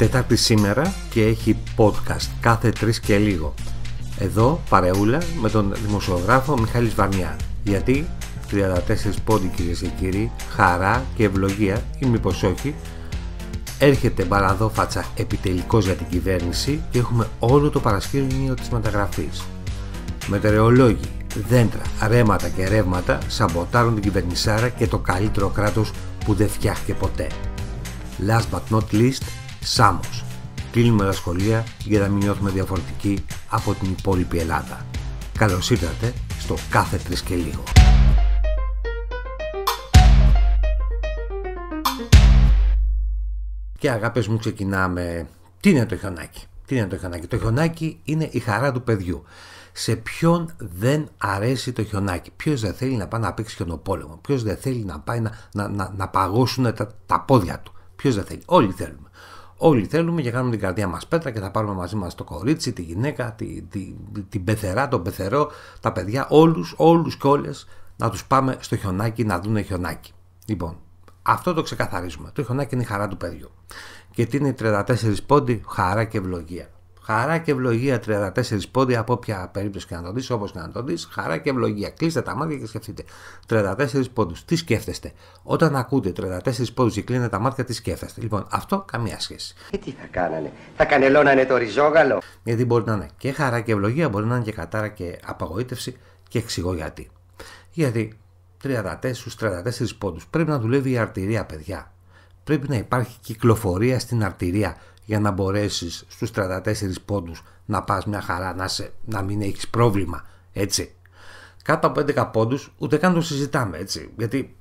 Τετάρτη σήμερα και έχει podcast κάθε τρεις και λίγο. Εδώ παρεούλα με τον δημοσιογράφο Μιχάλης Βανιά. Γιατί 34 πόντι κυρίες και κύριοι, χαρά και ευλογία ή μήπως όχι. Έρχεται φάτσα επιτελικός για την κυβέρνηση και έχουμε όλο το παρασκήνιο της μεταγραφής. Μετεωρολόγοι, δέντρα, ρέματα και ρεύματα σαμποτάρουν την κυβερνησάρα και το καλύτερο κράτος που δεν φτιάχτηκε ποτέ. Last but not least, Σάμος. Κλείνουμε τα σχολεία για να μην νιώθουμε διαφορετικοί από την υπόλοιπη Ελλάδα. Καλώς ήρθατε στο κάθε τρεις και λίγο. Και αγάπες μου ξεκινάμε. Τι είναι το χιονάκι. Τι είναι το χιονάκι. Το χιονάκι είναι η χαρά του παιδιού. Σε ποιον δεν αρέσει το χιονάκι. Ποιος δεν θέλει να πάει να παίξει χιονοπόλεμο. Ποιος δεν θέλει να πάει να, να, να, παγώσουν τα, τα πόδια του. Ποιος δεν θέλει. Όλοι θέλουμε. Όλοι θέλουμε και κάνουμε την καρδιά μας πέτρα και θα πάρουμε μαζί μας το κορίτσι, τη γυναίκα, τη, τη, την πεθερά, τον πεθερό, τα παιδιά, όλους, όλους και όλες να τους πάμε στο χιονάκι να δούνε χιονάκι. Λοιπόν, αυτό το ξεκαθαρίζουμε. Το χιονάκι είναι η χαρά του παιδιού. Και τι είναι οι 34 πόντι, χαρά και ευλογία. Χαρά και ευλογία 34 πόντια από όποια περίπτωση και να το δεις, όπως και να το δεις. Χαρά και ευλογία. Κλείστε τα μάτια και σκεφτείτε. 34 πόντους. Τι σκέφτεστε. Όταν ακούτε 34 πόντους και κλείνετε τα μάτια, τι σκέφτεστε. Λοιπόν, αυτό καμία σχέση. Και ε, τι θα κάνανε, θα κανελώνανε το ριζόγαλο. Γιατί μπορεί να είναι και χαρά και ευλογία, μπορεί να είναι και κατάρα και απαγοήτευση και εξηγώ γιατί. Γιατί 34 34 πόντους πρέπει να δουλεύει η αρτηρία, παιδιά. Πρέπει να υπάρχει κυκλοφορία στην αρτηρία για να μπορέσεις στους 34 πόντους να πας μια χαρά, να, σε, να μην έχεις πρόβλημα, έτσι. Κάτω από 11 πόντους ούτε καν το συζητάμε, έτσι, γιατί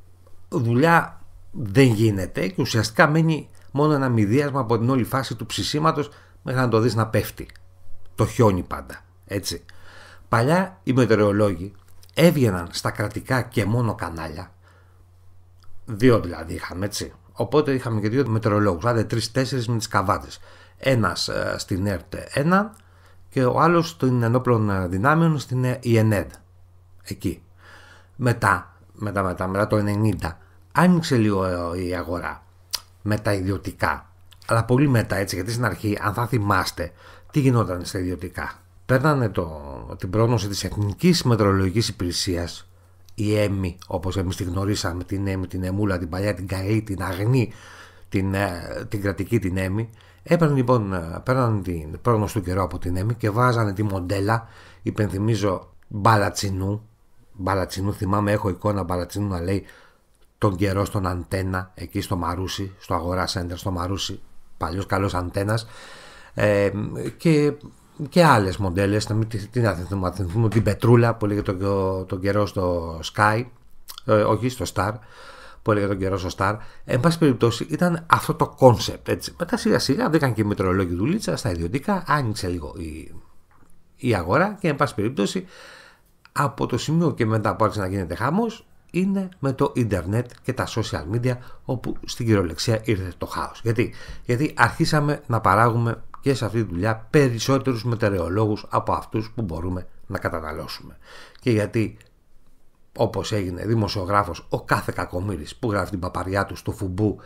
δουλειά δεν γίνεται και ουσιαστικά μένει μόνο ένα μηδίασμα από την όλη φάση του ψησίματος μέχρι να το δεις να πέφτει. Το χιόνι πάντα, έτσι. Παλιά οι μετεωρολόγοι έβγαιναν στα κρατικά και μόνο κανάλια, δύο δηλαδή είχαμε έτσι, Οπότε είχαμε και δυο μετρολογού, μετεωρολόγου, άντε τρει-τέσσερι με τις καβάτες. Ένας ε, στην ΕΡΤ 1 και ο άλλος στην Ενόπλων ε, Δυνάμεων στην ε, ΕΝΕΔ Εκεί. Μετά, μετά, μετά, μετά το 90, άνοιξε λίγο η αγορά με τα ιδιωτικά. Αλλά πολύ μετά έτσι, γιατί στην αρχή, αν θα θυμάστε, τι γινόταν στα ιδιωτικά. Παίρνανε την πρόγνωση της Εθνικής Μετρολογικής Υπηρεσίας η Έμι όπως εμείς τη γνωρίσαμε την Έμι, την Εμούλα, την παλιά, την καλή, την αγνή την, ε, την κρατική την Έμι έπαιρναν λοιπόν ε, πέραν την του καιρό από την Έμι και βάζανε τη μοντέλα υπενθυμίζω μπαλατσινού μπαλατσινού θυμάμαι έχω εικόνα μπαλατσινού να λέει τον καιρό στον Αντένα εκεί στο Μαρούσι, στο Αγορά Σέντερ στο Μαρούσι παλιός καλός Αντένας ε, και και άλλες μοντέλες, να μην τι να θυμηθούμε, την Πετρούλα που έλεγε τον, καιρό στο Sky, ε, όχι στο Star, που έλεγε τον καιρό στο Star. Εν πάση περιπτώσει ήταν αυτό το κόνσεπτ. Μετά σιγά σιγά βρήκαν και μετρολόγοι δουλίτσα στα ιδιωτικά, άνοιξε λίγο η, η αγορά και εν πάση περιπτώσει από το σημείο και μετά που άρχισε να γίνεται χαμός είναι με το ίντερνετ και τα social media όπου στην κυριολεξία ήρθε το χάος. Γιατί, Γιατί αρχίσαμε να παράγουμε και σε αυτή τη δουλειά περισσότερους μετεωρολόγους από αυτούς που μπορούμε να καταναλώσουμε. Και γιατί όπως έγινε δημοσιογράφος ο κάθε κακομύρης που γράφει την παπαριά του στο φουμπού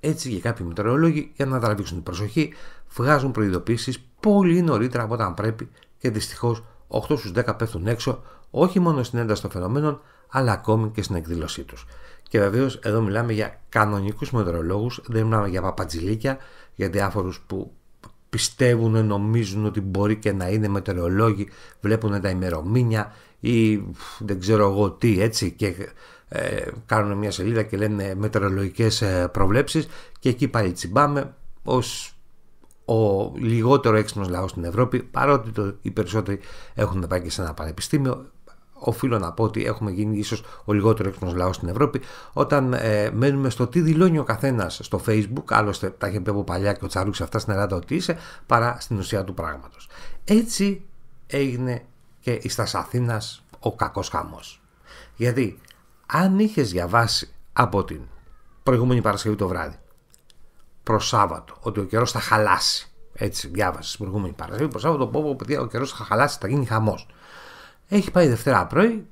έτσι και κάποιοι μετεωρολόγοι για να τραβήξουν την προσοχή βγάζουν προειδοποίησεις πολύ νωρίτερα από όταν πρέπει και δυστυχώς 8 στους 10 πέφτουν έξω όχι μόνο στην ένταση των φαινομένων αλλά ακόμη και στην εκδήλωσή τους. Και βεβαίως εδώ μιλάμε για κανονικούς μετεωρολόγους, δεν μιλάμε για παπατζηλίκια, για διάφορους που πιστεύουν, νομίζουν ότι μπορεί και να είναι μετεωρολόγοι, βλέπουν τα ημερομήνια ή δεν ξέρω εγώ τι έτσι και ε, κάνουν μια σελίδα και λένε μετεωρολογικές ε, προβλέψεις και εκεί πάλι τσιμπάμε ως ο λιγότερο έξυπνος λαός στην Ευρώπη παρότι το, οι περισσότεροι έχουν πάει και σε ένα πανεπιστήμιο οφείλω να πω ότι έχουμε γίνει ίσως ο λιγότερο έξυπνος λαός στην Ευρώπη, όταν ε, μένουμε στο τι δηλώνει ο καθένας στο Facebook, άλλωστε τα είχε πει από παλιά και ο Τσαρούξ αυτά στην Ελλάδα ότι είσαι, παρά στην ουσία του πράγματος. Έτσι έγινε και εις τας Αθήνας ο κακός χαμός. Γιατί αν είχες διαβάσει από την προηγούμενη Παρασκευή το βράδυ προς Σάββατο ότι ο καιρός θα χαλάσει. Έτσι, διάβασες την προηγούμενη Παρασκευή προς Σάββατο. Πω, πω, ο καιρός θα χαλάσει, θα γίνει χαμός. Έχει πάει Δευτέρα πρωί,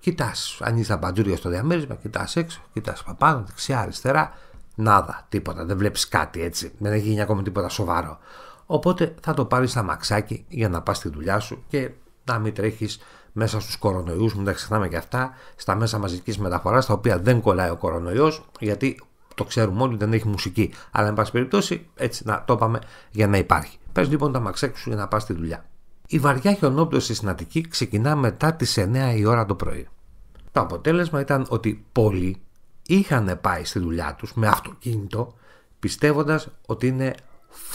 κοιτάς αν είσαι μπαντζούρια στο διαμέρισμα, κοιτάς έξω, κοιτάς πάνω, δεξιά, αριστερά. Νάδα, τίποτα, δεν βλέπεις κάτι έτσι. Δεν έχει γίνει ακόμη τίποτα σοβαρό. Οπότε θα το πάρεις στα μαξάκι για να πας στη δουλειά σου και να μην τρέχεις μέσα στους κορονοϊούς, μην τα ξεχνάμε και αυτά, στα μέσα μαζικής μεταφοράς, τα οποία δεν κολλάει ο κορονοϊός, γιατί το ξέρουμε όλοι, δεν έχει μουσική. Αλλά, εν πάση περιπτώσει, έτσι να το είπαμε για να υπάρχει. Πες λοιπόν τα μαξάκι σου για να πας στη δουλειά. Η βαριά χιονόπτωση στην Αττική ξεκινά μετά τις 9 η ώρα το πρωί. Το αποτέλεσμα ήταν ότι πολλοί είχαν πάει στη δουλειά τους με αυτοκίνητο πιστεύοντας ότι είναι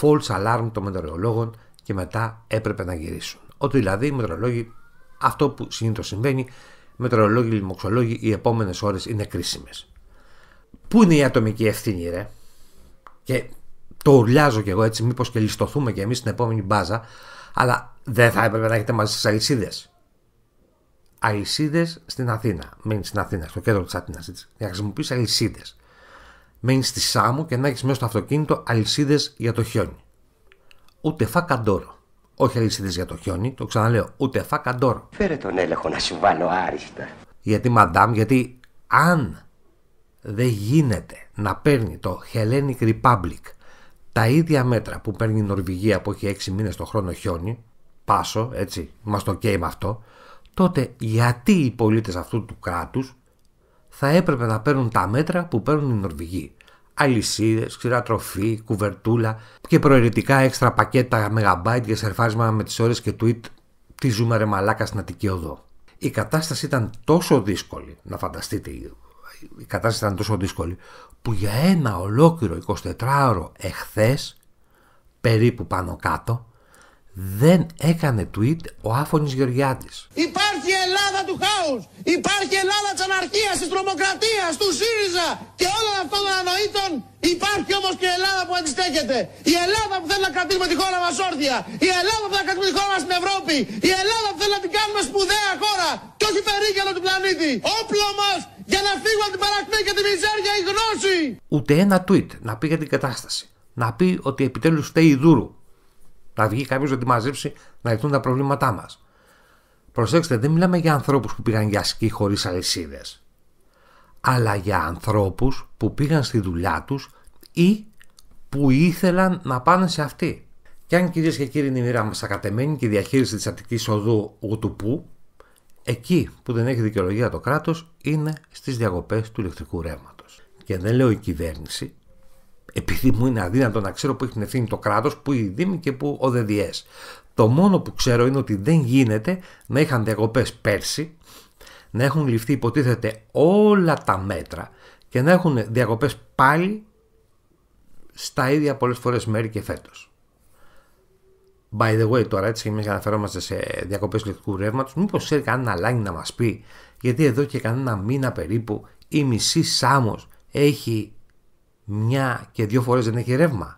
false alarm των μετεωρολόγων και μετά έπρεπε να γυρίσουν. Ότι δηλαδή οι μετεωρολόγοι, αυτό που συνήθως συμβαίνει, μετεωρολόγοι, λιμοξολόγοι, οι επόμενες ώρες είναι κρίσιμες. Πού είναι η ατομική ευθύνη ρε και το ουρλιάζω κι εγώ έτσι μήπως και ληστοθούμε κι εμείς στην επόμενη μπάζα αλλά δεν θα έπρεπε να έχετε μαζί σας αλυσίδες. Αλυσίδες στην Αθήνα. Μένεις στην Αθήνα, στο κέντρο της Αθήνας. Για να χρησιμοποιήσει αλυσίδες. Μένεις στη Σάμου και να έχεις μέσα στο αυτοκίνητο αλυσίδες για το χιόνι. Ούτε φακαντόρο. Όχι αλυσίδες για το χιόνι, το ξαναλέω. Ούτε φακαντόρο. Φέρε τον έλεγχο να σου βάλω άριστα. Γιατί, μαντάμ, γιατί αν δεν γίνεται να παίρνει το Hellenic Republic τα ίδια μέτρα που παίρνει η Νορβηγία που έχει 6 μήνες το χρόνο χιόνι πάσο, έτσι, είμαστε ok με αυτό, τότε γιατί οι πολίτες αυτού του κράτους θα έπρεπε να παίρνουν τα μέτρα που παίρνουν οι Νορβηγοί. Αλυσίδες, ξηρά τροφή, κουβερτούλα και προαιρετικά έξτρα πακέτα μεγαμπάιτ για σερφάρισμα με τις ώρες και tweet. Τι ζούμε ρε μαλάκα στην Αττική Οδό. Η κατάσταση ήταν τόσο δύσκολη, να φανταστείτε, η κατάσταση ήταν τόσο δύσκολη, που για ένα ολόκληρο 24ωρο εχθές, περίπου πάνω κάτω, δεν έκανε tweet ο Άφωνης Γεωργιάτης. Υπάρχει Ελλάδα του χάους, υπάρχει Ελλάδα της αναρχίας, της τρομοκρατίας, του ΣΥΡΙΖΑ και όλων αυτών των ανοήτων υπάρχει όμως και η Ελλάδα που αντιστέκεται. Η Ελλάδα που θέλει να κρατήσουμε τη χώρα μας όρθια, η Ελλάδα που θέλει να κρατήσουμε τη χώρα μας στην Ευρώπη, η Ελλάδα που θέλει να την κάνουμε σπουδαία χώρα και όχι περίγελο του πλανήτη. Όπλο μας για να φύγουμε από την παρακμή και τη μιζέρια η γνώση. Ούτε ένα tweet να πει για την κατάσταση. Να πει ότι επιτέλους φταίει η Δούρου να βγει κάποιος να τη μαζέψει να λυθούν τα προβλήματά μας. Προσέξτε, δεν μιλάμε για ανθρώπους που πήγαν για σκι χωρίς αλυσίδες. Αλλά για ανθρώπους που πήγαν στη δουλειά τους ή που ήθελαν να πάνε σε αυτή. Κι αν κυρίες και κύριοι είναι η μοίρα μας ακατεμένη και η διαχείριση της Αττικής Οδού που, εκεί που δεν έχει δικαιολογία το κράτος είναι στις διακοπές του ηλεκτρικού ρεύματος. Και δεν λέω η κυβέρνηση, επειδή μου είναι αδύνατο να ξέρω που έχει την ευθύνη το κράτος, που η Δήμη και που ο ΔΔΕΣ. Το μόνο που ξέρω είναι ότι δεν γίνεται να είχαν διακοπές πέρσι, να έχουν ληφθεί υποτίθεται όλα τα μέτρα και να έχουν διακοπές πάλι στα ίδια πολλές φορές μέρη και φέτος. By the way, τώρα έτσι και εμείς αναφερόμαστε σε διακοπές ηλεκτρικού ρεύματος, μήπως ξέρει κανένα να μας πει, γιατί εδώ και κανένα μήνα περίπου η μισή Σάμος έχει μια και δύο φορές δεν έχει ρεύμα.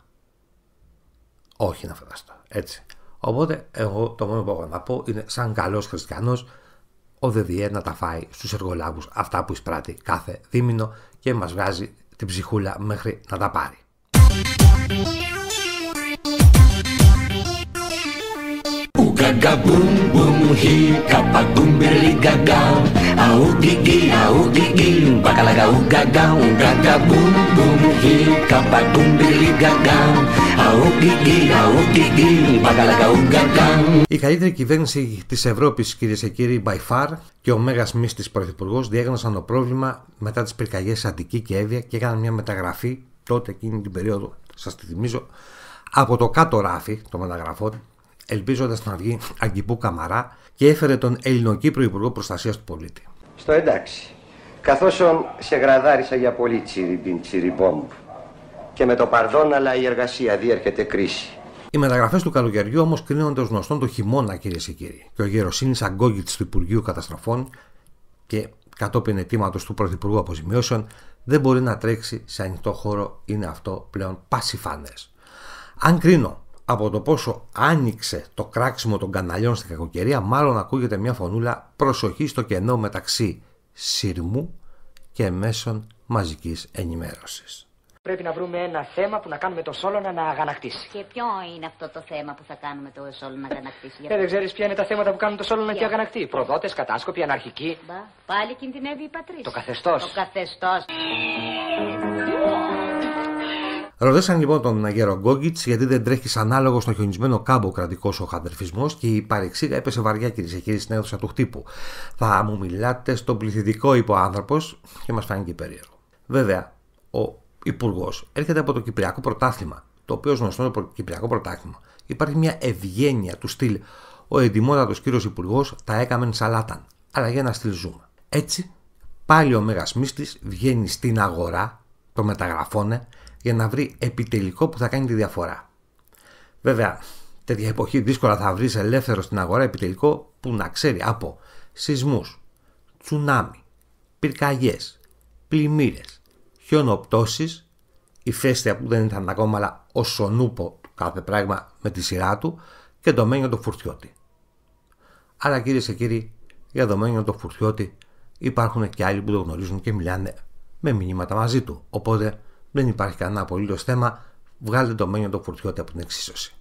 Όχι να φανταστώ. Έτσι. Οπότε εγώ το μόνο που έχω να πω είναι σαν καλός χριστιανός ο ΔΔΕ να τα φάει στους εργολάβους αυτά που εισπράττει κάθε δίμηνο και μας βγάζει την ψυχούλα μέχρι να τα πάρει. Η καλύτερη κυβέρνηση της Ευρώπης, κυρίες και κύριοι, by far και ο Μέγας Μίστη Πρωθυπουργό διέγνωσαν το πρόβλημα μετά τις πυρκαγιές Αντική και Εύβοια και έκαναν μια μεταγραφή τότε εκείνη την περίοδο, σας τη θυμίζω, από το κάτω ράφι των μεταγραφών, ελπίζοντας να βγει Αγκυπού καμαρά και έφερε τον Ελληνοκύπρο Υπουργό Προστασίας του Πολίτη στο εντάξει. Καθώς σε γραδάρισα για πολύ την τσιριμπόμπ και με το παρδόν αλλά η εργασία διέρχεται κρίση. Οι μεταγραφές του καλοκαιριού όμως κρίνονται ως γνωστόν το χειμώνα, κυρίες και κύριοι. Και ο Γεροσύνη Αγκόγκητ του Υπουργείου Καταστροφών και κατόπιν αιτήματο του Πρωθυπουργού Αποζημιώσεων δεν μπορεί να τρέξει σε ανοιχτό χώρο, είναι αυτό πλέον πασιφανές. Αν κρίνω από το πόσο άνοιξε το κράξιμο των καναλιών στην κακοκαιρία, μάλλον ακούγεται μια φωνούλα προσοχή στο κενό μεταξύ σειρμού και μέσων μαζικής ενημέρωσης. Πρέπει να βρούμε ένα θέμα που να κάνουμε το Σόλωνα να αγανακτήσει. Και ποιο είναι αυτό το θέμα που θα κάνουμε το Σόλωνα να αγανακτήσει. Ε, δεν ξέρεις ποια είναι τα θέματα που κάνουν το Σόλωνα και αγανακτεί. Προδότες, κατάσκοποι, αναρχικοί. Μπα, πάλι κινδυνεύει η πατρίδα. Το καθεστώς. Το καθεστώς. Ε, Ρωτήσαν λοιπόν τον Αγέρο Γκόγκιτ γιατί δεν τρέχει ανάλογο στο στον χιονισμένο κάμπο κρατικός ο χαντρεφισμός και η παρεξήγα έπεσε βαριά κυρίε και κύριοι στην αίθουσα του χτύπου. Θα μου μιλάτε στον πληθυντικό, είπε ο άνθρωπος και μας φάνηκε περίεργο. Βέβαια, ο υπουργός έρχεται από το Κυπριακό Πρωτάθλημα, το οποίο γνωστό είναι το Κυπριακό Πρωτάθλημα. Υπάρχει μια ευγένεια του στυλ. Ο εντυμότατος κύριος υπουργός τα έκαμεν σαλάταν. Αλλά για να στυλ ζούμε. Έτσι, πάλι ο Μέγα Μίστη βγαίνει στην αγορά, το μεταγραφώνε, για να βρει επιτελικό που θα κάνει τη διαφορά. Βέβαια, τέτοια εποχή δύσκολα θα βρεις ελεύθερο στην αγορά επιτελικό που να ξέρει από σεισμούς, τσουνάμι, πυρκαγιές, πλημμύρες, χιονοπτώσεις, ηφαίστεια που δεν ήταν ακόμα αλλά ο σονούπο του κάθε πράγμα με τη σειρά του και το μένιο του φουρτιώτη. Αλλά κύριε και κύριοι, για το μένιο του φουρτιώτη υπάρχουν και άλλοι που το γνωρίζουν και μιλάνε με μηνύματα μαζί του. Οπότε δεν υπάρχει κανένα απολύτως θέμα. βγάλετε το μένιο το φορτιώτη από την εξίσωση.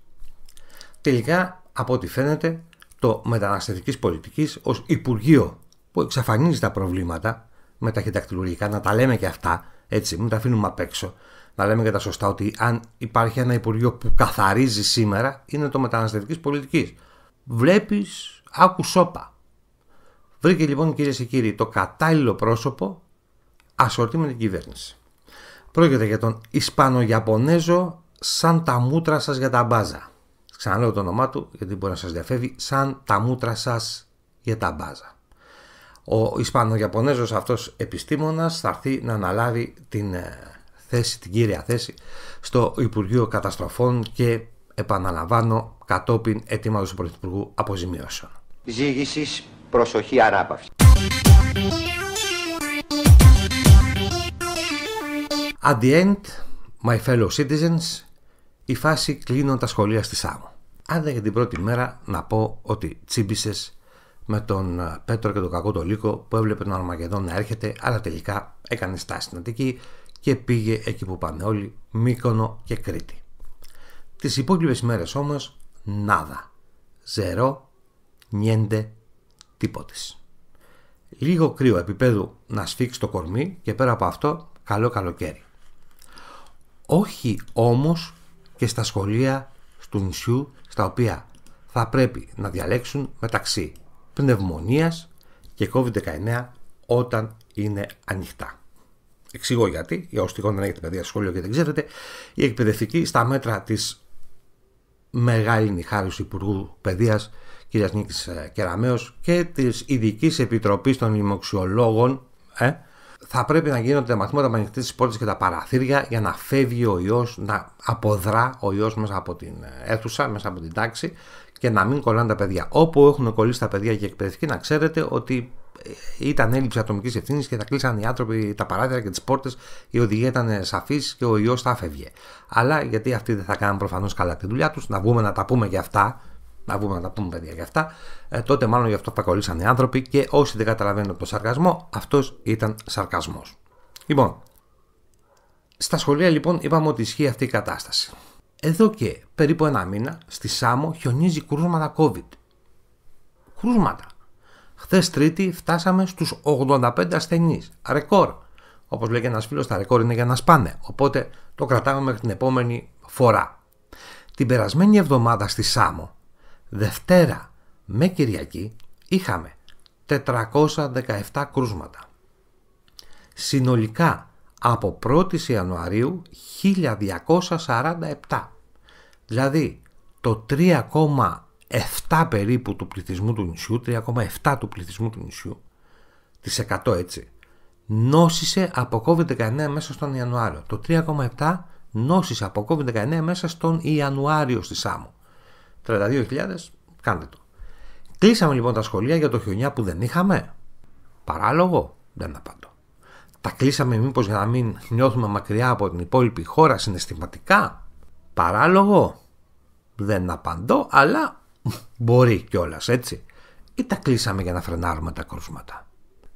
Τελικά, από ό,τι φαίνεται, το μεταναστευτικής πολιτικής ως Υπουργείο που εξαφανίζει τα προβλήματα με τα χειρακτηλουργικά, να τα λέμε και αυτά, έτσι, μην τα αφήνουμε απ' έξω. Να λέμε και τα σωστά ότι αν υπάρχει ένα Υπουργείο που καθαρίζει σήμερα, είναι το μεταναστευτικής πολιτικής. Βλέπεις, άκου σώπα. Βρήκε λοιπόν κυρίες και κύριοι το κατάλληλο πρόσωπο ασορτή με την κυβέρνηση. Πρόκειται για τον Ισπανο-Ιαπωνέζο σαν τα μούτρα σας για τα μπάζα. Ξαναλέω το όνομά του γιατί μπορεί να σας διαφεύγει. Σαν τα μούτρα σας για τα μπάζα. Ο Ισπανο-Ιαπωνέζος αυτός επιστήμονας θα έρθει να αναλάβει την ε, θέση, την κύρια θέση στο Υπουργείο Καταστροφών και επαναλαμβάνω κατόπιν ετοίματος του Πρωθυπουργού αποζημιώσεων. Ζήγησης, προσοχή, ανάπαυση. At the end, my fellow citizens, η φάση κλείνω τα σχολεία στη Σάμο. Άντε για την πρώτη μέρα να πω ότι τσίμπησες με τον ε, Πέτρο και τον κακό το Λύκο που έβλεπε τον Αρμαγεδόν να έρχεται, αλλά τελικά έκανε στάση στην Αττική και πήγε εκεί που πάνε όλοι, Μύκονο και Κρήτη. Τις υπόλοιπες μέρες όμως, νάδα. Ζερό, νιέντε, τίποτες. Λίγο κρύο επίπεδου να σφίξει το κορμί και πέρα από αυτό, καλό καλοκαίρι όχι όμως και στα σχολεία του νησιού στα οποία θα πρέπει να διαλέξουν μεταξύ πνευμονίας και COVID-19 όταν είναι ανοιχτά. Εξηγώ γιατί, για όσοι τυχόν δεν έχετε παιδεία σχολείο και δεν ξέρετε, η εκπαιδευτική στα μέτρα της μεγάλη νυχάρης Υπουργού Παιδείας κ. Νίκης ε, Κεραμέως και της ειδικής Επιτροπής των Λοιμοξιολόγων ε, θα πρέπει να γίνονται μαθήματα με ανοιχτές τις πόρτες και τα παραθύρια για να φεύγει ο ιός, να αποδρά ο ιός μέσα από την ε, αίθουσα, μέσα από την τάξη και να μην κολλάνε τα παιδιά. Όπου έχουν κολλήσει τα παιδιά και εκπαιδευτικοί, να ξέρετε ότι ε, ήταν έλλειψη ατομικής ευθύνης και θα κλείσαν οι άνθρωποι τα παράθυρα και τις πόρτες. Η οδηγία ήταν σαφής και ο ιός θα φεύγει. Αλλά γιατί αυτοί δεν θα κάνουν προφανώς καλά τη δουλειά τους, να βγούμε να τα πούμε για αυτά, να βγούμε να τα πούμε παιδιά για αυτά, ε, τότε μάλλον γι' αυτό τα κολλήσαν οι άνθρωποι και όσοι δεν καταλαβαίνουν τον σαρκασμό, αυτός ήταν σαρκασμός. Λοιπόν, στα σχολεία λοιπόν είπαμε ότι ισχύει αυτή η κατάσταση. Εδώ και περίπου ένα μήνα στη Σάμο χιονίζει κρούσματα COVID. Κρούσματα. Χθες Τρίτη φτάσαμε στους 85 ασθενείς. Ρεκόρ. Όπως λέει και ένας φίλος, τα ρεκόρ είναι για να σπάνε. Οπότε το κρατάμε μέχρι την επόμενη φορά. Την περασμένη εβδομάδα στη Σάμο Δευτέρα με Κυριακή είχαμε 417 κρούσματα. Συνολικά από 1η Ιανουαρίου 1247. Δηλαδή το 3,7 περίπου του πληθυσμού του νησιού, 3,7 του πληθυσμού του νησιού, της 100 έτσι, νόσησε από COVID-19 μέσα στον Ιανουάριο. Το 3,7 νόσησε από COVID-19 μέσα στον Ιανουάριο στη Σάμου. 32.000, κάντε το. Κλείσαμε λοιπόν τα σχολεία για το χιονιά που δεν είχαμε. Παράλογο, δεν απαντώ. Τα κλείσαμε μήπως για να μην νιώθουμε μακριά από την υπόλοιπη χώρα συναισθηματικά. Παράλογο, δεν απαντώ, αλλά μπορεί κιόλας έτσι. Ή τα κλείσαμε για να φρενάρουμε τα κρούσματα.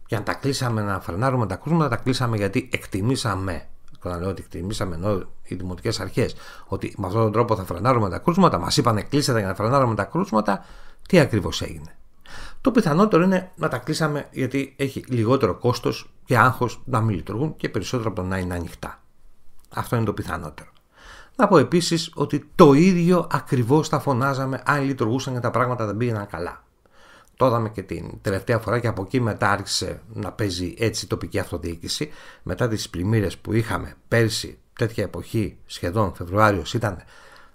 Για να τα κλείσαμε να φρενάρουμε τα κρούσματα, τα κλείσαμε γιατί εκτιμήσαμε λέω ότι εκτιμήσαμε ενώ οι δημοτικές αρχές ότι με αυτόν τον τρόπο θα φρενάρουμε τα κρούσματα, μας είπανε κλείσατε για να φρενάρουμε τα κρούσματα. Τι ακριβώς έγινε. Το πιθανότερο είναι να τα κλείσαμε γιατί έχει λιγότερο κόστος και άγχος να μην λειτουργούν και περισσότερο από το να είναι ανοιχτά. Αυτό είναι το πιθανότερο. Να πω επίσης ότι το ίδιο ακριβώς θα φωνάζαμε αν λειτουργούσαν και τα πράγματα δεν πήγαιναν καλά. Το είδαμε και την τελευταία φορά και από εκεί μετά άρχισε να παίζει έτσι η τοπική αυτοδιοίκηση. Μετά τις πλημμύρες που είχαμε πέρσι τέτοια εποχή, σχεδόν Φεβρουάριος ήταν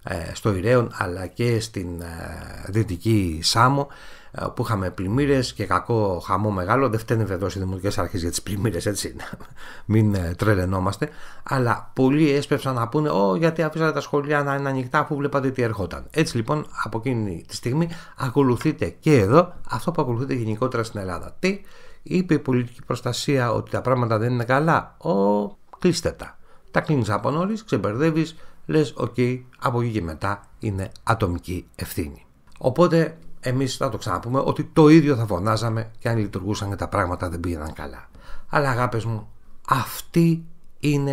ε, στο Ιρέον αλλά και στην ε, Δυτική Σάμο ε, που είχαμε πλημμύρες και κακό χαμό μεγάλο. Δεν φταίνει βεβαίω οι δημοτικέ αρχές για τις πλημμύρες, έτσι, μην ε, τρελαινόμαστε. Αλλά πολλοί έσπευσαν να πούνε, Ω, γιατί αφήσατε τα σχολεία να είναι ανοιχτά αφού βλέπατε τι ερχόταν. Έτσι λοιπόν, από εκείνη τη στιγμή ακολουθείτε και εδώ αυτό που ακολουθείτε γενικότερα στην Ελλάδα. Τι είπε η πολιτική προστασία ότι τα πράγματα δεν είναι καλά. Ω, κλείστε τα. Τα κλείνεις από νωρίς, ξεμπερδεύεις, λες, οκ, από εκεί και μετά είναι ατομική ευθύνη. Οπότε Εμείς θα το ξαναπούμε ότι το ίδιο θα φωνάζαμε και αν λειτουργούσαν και τα πράγματα δεν πήγαιναν καλά. Αλλά αγάπες μου, αυτή είναι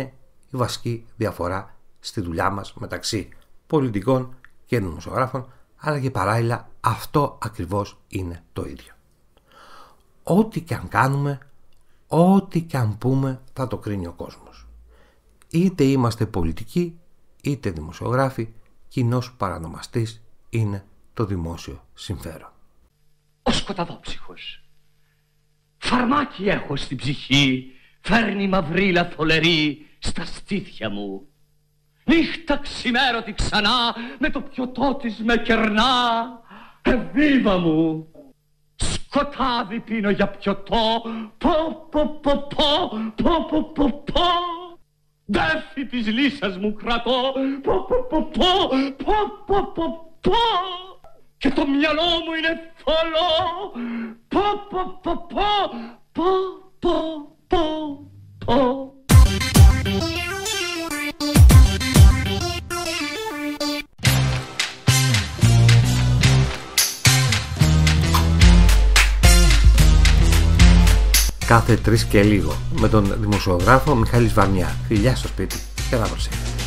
η βασική διαφορά στη δουλειά μας μεταξύ πολιτικών και δημοσιογράφων, αλλά και παράλληλα αυτό ακριβώς είναι το ίδιο. Ό,τι και αν κάνουμε, ό,τι και αν πούμε, θα το κρίνει ο κόσμος. Είτε είμαστε πολιτικοί, είτε δημοσιογράφοι, κοινός παρανομαστής είναι το δημόσιο συμφέρον. Ο σκοταδόψυχος. Φαρμάκι έχω στην ψυχή, φέρνει μαυρίλα θολερή στα στήθια μου. Νύχτα ξημέρωτη ξανά, με το πιωτό της με κερνά, εβίβα μου. Σκοτάδι πίνω για πιωτό, πω πω πω πω, πω πω πω πω. Δέφη της λύσας μου κρατώ, πω πω πω πω, πω πω πω πω και το μυαλό μου είναι θολό. Πω, πω, πω, πω, πω, πω, πω, πω. Κάθε τρεις και λίγο με τον δημοσιογράφο Μιχάλης Βαρνιά. Φιλιά στο σπίτι και να